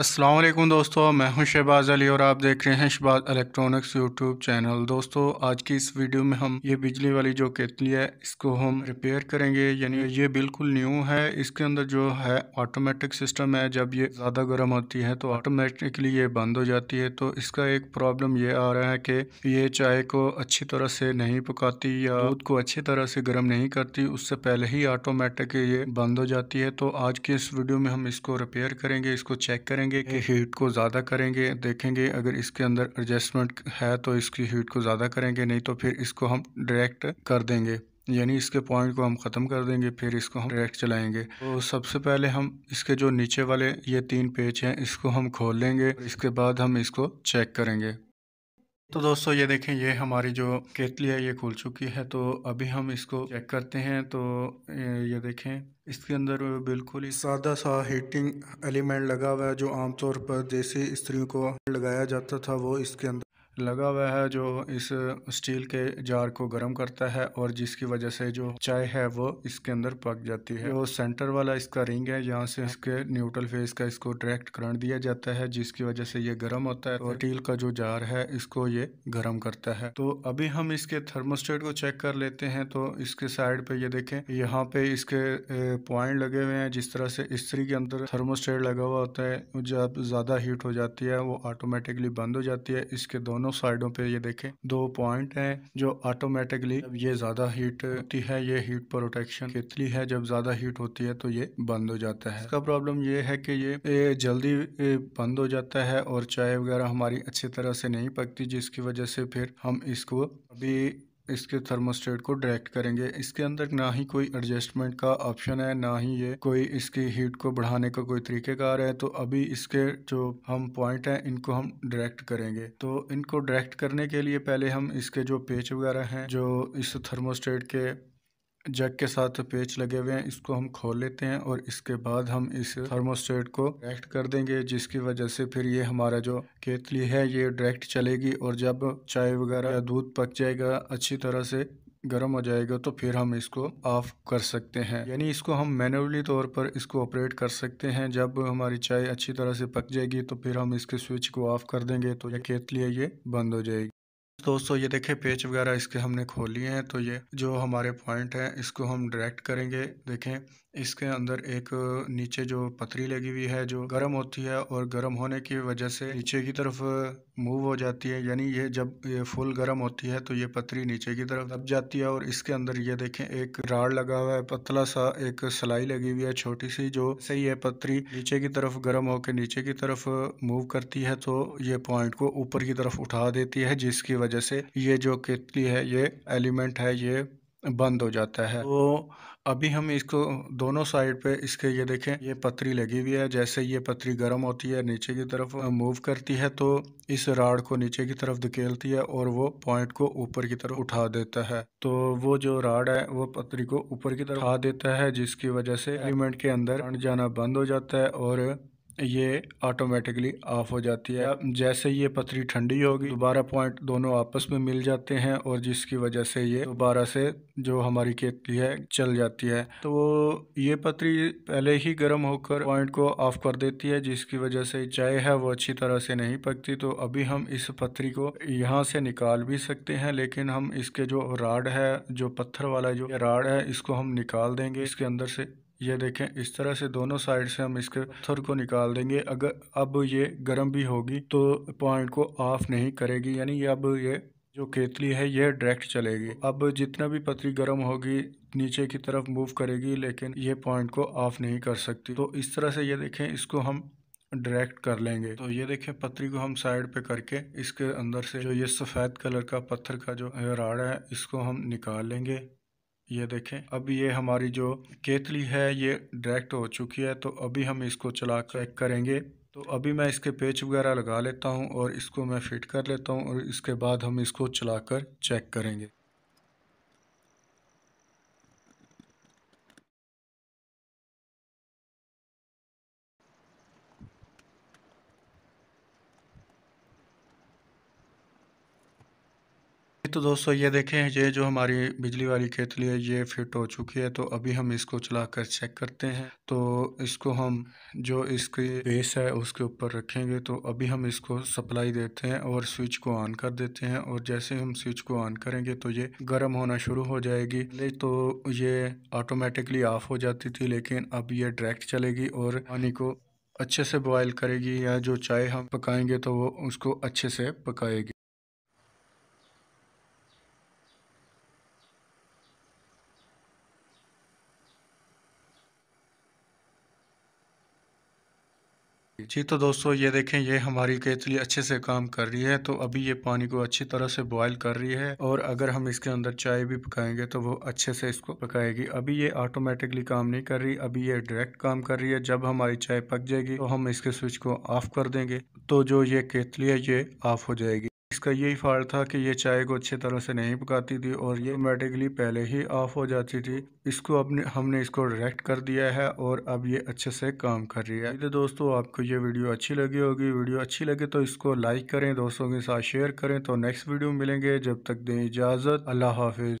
असलम दोस्तों मैं हूं शहबाज अली और आप देख रहे हैं शहबाज इलेक्ट्रॉनिक्स यूट्यूब चैनल दोस्तों आज की इस वीडियो में हम ये बिजली वाली जो केतली है इसको हम रिपेयर करेंगे यानी ये बिल्कुल न्यू है इसके अंदर जो है ऑटोमेटिक सिस्टम है जब ये ज़्यादा गर्म होती है तो ऑटोमेटिकली ये बंद हो जाती है तो इसका एक प्रॉब्लम ये आ रहा है कि ये चाय को अच्छी तरह से नहीं पकाती या दूध को अच्छी तरह से गर्म नहीं करती उससे पहले ही ऑटोमेटिक ये बंद हो जाती है तो आज की इस वीडियो में हम इसको रिपेयर करेंगे इसको चेक करेंगे करेंगे कि हीट हम्म। को ज़्यादा करेंगे देखेंगे अगर इसके अंदर एडजस्टमेंट है तो इसकी हीट को ज़्यादा करेंगे नहीं तो फिर इसको हम डायरेक्ट कर देंगे यानी इसके पॉइंट को हम ख़त्म कर देंगे फिर इसको हम डायरेक्ट चलाएंगे तो सबसे पहले हम इसके जो नीचे वाले ये तीन पेज हैं इसको हम खोल लेंगे इसके बाद हम इसको चेक करेंगे तो दोस्तों ये देखें ये हमारी जो केतली है ये खुल चुकी है तो अभी हम इसको चेक करते हैं तो ये देखें इसके अंदर बिल्कुल ही सादा सा हीटिंग एलिमेंट लगा हुआ है जो आमतौर पर देसी स्त्रियों को लगाया जाता था वो इसके अंदर लगा हुआ है जो इस स्टील के जार को गर्म करता है और जिसकी वजह से जो चाय है वो इसके अंदर पक जाती है वो सेंटर वाला इसका रिंग है यहाँ से इसके न्यूट्रल फेस का इसको डायरेक्ट करंट दिया जाता है जिसकी वजह से ये गर्म होता है और स्टील का जो जार है इसको ये गर्म करता है तो अभी हम इसके थर्मोस्टेट को चेक कर लेते हैं तो इसके साइड पे ये देखें यहाँ पे इसके पॉइंट लगे हुए हैं जिस तरह से स्त्री के अंदर थर्मोस्टेट लगा हुआ होता है जब ज्यादा हीट हो जाती है वो ऑटोमेटिकली बंद हो जाती है इसके दोनों दोनों साइडों पे ये देखें दो पॉइंट हैं जो ऑटोमेटिकली ये ज़्यादा हीट होती है ये हीट प्रोटेक्शन इतनी है जब ज़्यादा हीट होती है तो ये बंद हो जाता है इसका प्रॉब्लम ये है कि ये जल्दी बंद हो जाता है और चाय वगैरह हमारी अच्छी तरह से नहीं पकती जिसकी वजह से फिर हम इसको अभी इसके थर्मोस्टेट को डायरेक्ट करेंगे इसके अंदर ना ही कोई एडजस्टमेंट का ऑप्शन है ना ही ये कोई इसकी हीट को बढ़ाने का कोई तरीकेकार है तो अभी इसके जो हम पॉइंट हैं इनको हम डायरेक्ट करेंगे तो इनको डायरेक्ट करने के लिए पहले हम इसके जो पेच वगैरह हैं जो इस थर्मोस्टेट के जग के साथ पेच लगे हुए हैं इसको हम खोल लेते हैं और इसके बाद हम इस थर्मोस्टेट को डायरेक्ट कर देंगे जिसकी वजह से फिर ये हमारा जो केतली है ये डायरेक्ट चलेगी और जब चाय वगैरह या दूध पक जाएगा अच्छी तरह से गर्म हो जाएगा तो फिर हम इसको ऑफ कर सकते हैं यानी इसको हम मैनुअली तौर पर इसको ऑपरेट कर सकते हैं जब हमारी चाय अच्छी तरह से पक जाएगी तो फिर हम इसके स्विच को ऑफ कर देंगे तो यह केतली है ये बंद हो जाएगी दोस्तों ये देखें पेज वगैरह इसके हमने खोली हैं तो ये जो हमारे पॉइंट हैं इसको हम डायरेक्ट करेंगे देखें इसके अंदर एक नीचे जो पतरी लगी हुई है जो गर्म होती है और गर्म होने की वजह से नीचे की तरफ मूव हो जाती है यानी ये जब ये फुल गर्म होती है तो ये पतरी नीचे की तरफ दब जाती है और इसके अंदर ये देखें एक राड लगा हुआ है पतला सा एक सलाई लगी हुई है छोटी सी जो सही है पतरी नीचे की तरफ गर्म होकर नीचे की तरफ मूव करती है तो ये पॉइंट को ऊपर की तरफ उठा देती है जिसकी वजह वजह से ये जो केतली है ये एलिमेंट है ये बंद हो जाता है तो अभी हम इसको दोनों साइड पे इसके ये देखें ये पतरी लगी हुई है जैसे ये पतरी गर्म होती है नीचे की तरफ मूव करती है तो इस राड को नीचे की तरफ धकेलती है और वो पॉइंट को ऊपर की तरफ उठा देता है तो वो जो राड है वो पतरी को ऊपर की तरफ उठा देता है जिसकी वजह से एलिमेंट के अंदर जाना बंद हो जाता है और ये ऑटोमेटिकली ऑफ हो जाती है जैसे ये पथरी ठंडी होगी दोबारा पॉइंट दोनों आपस में मिल जाते हैं और जिसकी वजह से ये दोबारा से जो हमारी केतली है चल जाती है तो ये पथरी पहले ही गर्म होकर पॉइंट को ऑफ कर देती है जिसकी वजह से चाय है वो अच्छी तरह से नहीं पकती तो अभी हम इस पथरी को यहाँ से निकाल भी सकते हैं लेकिन हम इसके जो राड है जो पत्थर वाला जो राड है इसको हम निकाल देंगे इसके अंदर से ये देखें इस तरह से दोनों साइड से हम इसके पत्थर को निकाल देंगे अगर अब ये गर्म भी होगी तो पॉइंट को ऑफ नहीं करेगी यानी ये अब ये जो केतली है यह डायरेक्ट चलेगी अब जितना भी पत्री गर्म होगी नीचे की तरफ मूव करेगी लेकिन ये पॉइंट को ऑफ नहीं कर सकती तो इस तरह से ये देखें इसको हम डायरेक्ट कर लेंगे तो ये देखें पत्री को हम साइड पे करके इसके अंदर से जो ये सफ़ेद कलर का पत्थर का जो राड़ा है इसको हम निकाल लेंगे ये देखें अब ये हमारी जो केतली है ये डायरेक्ट हो चुकी है तो अभी हम इसको चला चेक करेंगे तो अभी मैं इसके पेच वगैरह लगा लेता हूँ और इसको मैं फिट कर लेता हूँ और इसके बाद हम इसको चलाकर चेक करेंगे तो दोस्तों ये देखें ये जो हमारी बिजली वाली केतली है ये फिट हो चुकी है तो अभी हम इसको चलाकर चेक करते हैं तो इसको हम जो इसकी बेस है उसके ऊपर रखेंगे तो अभी हम इसको सप्लाई देते हैं और स्विच को ऑन कर देते हैं और जैसे हम स्विच को ऑन करेंगे तो ये गर्म होना शुरू हो जाएगी पहले तो ये ऑटोमेटिकली ऑफ हो जाती थी लेकिन अब ये डायरेक्ट चलेगी और पानी को अच्छे से बॉयल करेगी या जो चाय हम पकाएंगे तो वो उसको अच्छे से पकाएगी जी तो दोस्तों ये देखें ये हमारी केतली तो अच्छे से काम कर रही है तो अभी ये पानी को अच्छी तरह से बॉयल कर रही है और अगर हम इसके अंदर चाय भी पकाएंगे तो वो अच्छे से इसको पकाएगी अभी ये ऑटोमेटिकली काम नहीं कर रही अभी ये डायरेक्ट काम कर रही है जब हमारी चाय पक जाएगी तो हम इसके स्विच को ऑफ कर देंगे तो जो ये केतली है ये ऑफ हो जाएगी इसका यही फॉल्ट था कि ये चाय को अच्छे तरह से नहीं पकाती थी और ये ऑटोमेटिकली पहले ही ऑफ हो जाती थी इसको अपने हमने इसको डायरेक्ट कर दिया है और अब ये अच्छे से काम कर रही है तो दोस्तों आपको ये वीडियो अच्छी लगी होगी वीडियो अच्छी लगे तो इसको लाइक करें दोस्तों के साथ शेयर करें तो नेक्स्ट वीडियो मिलेंगे जब तक दें इजाज़त अल्लाह हाफिज़